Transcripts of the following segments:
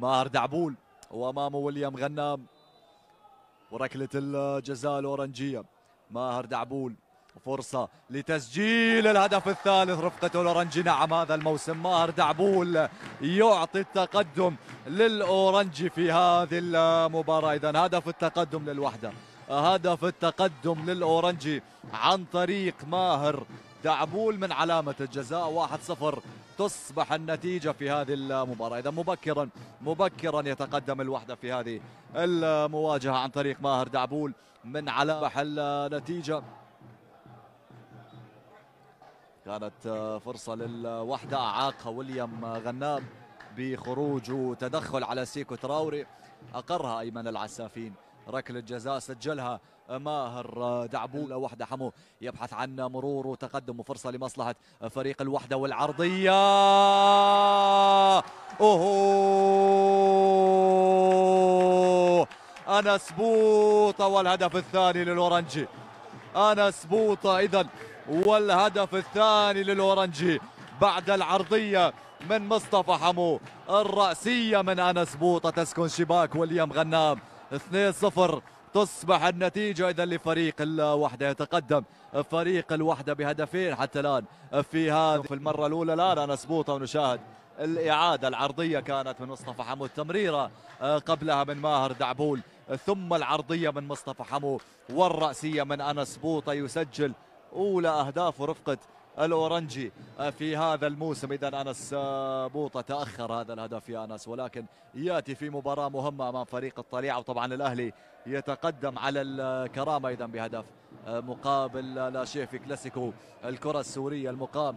ماهر دعبول وامامه ويليام غنام وركله الجزاء الاورنجيه ماهر دعبول فرصة لتسجيل الهدف الثالث رفقة الأورنجي نعم هذا الموسم ماهر دعبول يعطي التقدم للأورنجي في هذه المباراة إذا هدف التقدم للوحدة هدف التقدم للأورنجي عن طريق ماهر دعبول من علامة الجزاء 1-0 تصبح النتيجة في هذه المباراة إذا مبكرا مبكرا يتقدم الوحدة في هذه المواجهة عن طريق ماهر دعبول من على محل نتيجة كانت فرصة للوحدة أعاقها ويليام غنام بخروج وتدخل على سيكو تراوري أقرها أيمن العسافين ركلة جزاء سجلها ماهر دعبول وحدة حمو يبحث عن مرور وتقدم وفرصة لمصلحة فريق الوحدة والعرضية أوهو أنس بوطة والهدف الثاني للأورنجي أنس بوطة إذا والهدف الثاني للأورنجي بعد العرضية من مصطفى حمو الرأسية من أنس بوطة تسكن شباك وليام غنام 2-0 تصبح النتيجة إذا لفريق الوحدة يتقدم فريق الوحدة بهدفين حتى الآن في هذه في المرة الأولى الآن مسبوطة ونشاهد الإعادة العرضية كانت من مصطفى حمو التمريرة آه، قبلها من ماهر دعبول ثم العرضية من مصطفى حمو والرأسية من أنس بوطة يسجل أولى أهداف رفقة الاورنجي آه، في هذا الموسم اذا انس آه، بوطه تاخر هذا الهدف يا انس ولكن ياتي في مباراه مهمه امام فريق الطليعه وطبعا الاهلي يتقدم على الكرامه اذا بهدف آه، مقابل لا شيء في كلاسيكو الكره السوريه المقام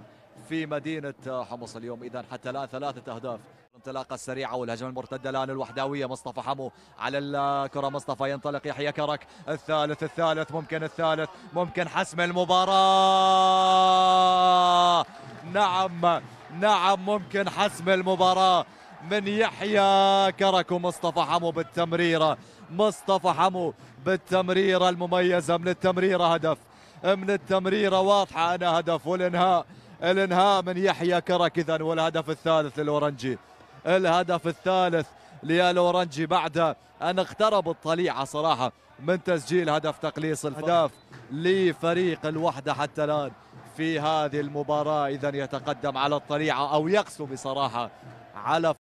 في مدينه حمص اليوم اذا حتى الان ثلاثه اهداف الانطلاقه السريعه والهجمه المرتده الان الوحداويه مصطفى حمو على الكره مصطفى ينطلق يحيى كرك الثالث الثالث ممكن الثالث ممكن حسم المباراه نعم نعم ممكن حسم المباراه من يحيى كرك ومصطفى حمو بالتمريره مصطفى حمو بالتمريره المميزه من التمريره هدف من التمريره واضحه انا هدف والانهاء الانهاء من يحيى كرك اذا والهدف الثالث للورنجي الهدف الثالث للأورنجي بعد أن اقترب الطليعة صراحة من تسجيل هدف تقليص الأهداف لفريق الوحدة حتى الآن في هذه المباراة إذا يتقدم على الطليعة أو يقسو بصراحة على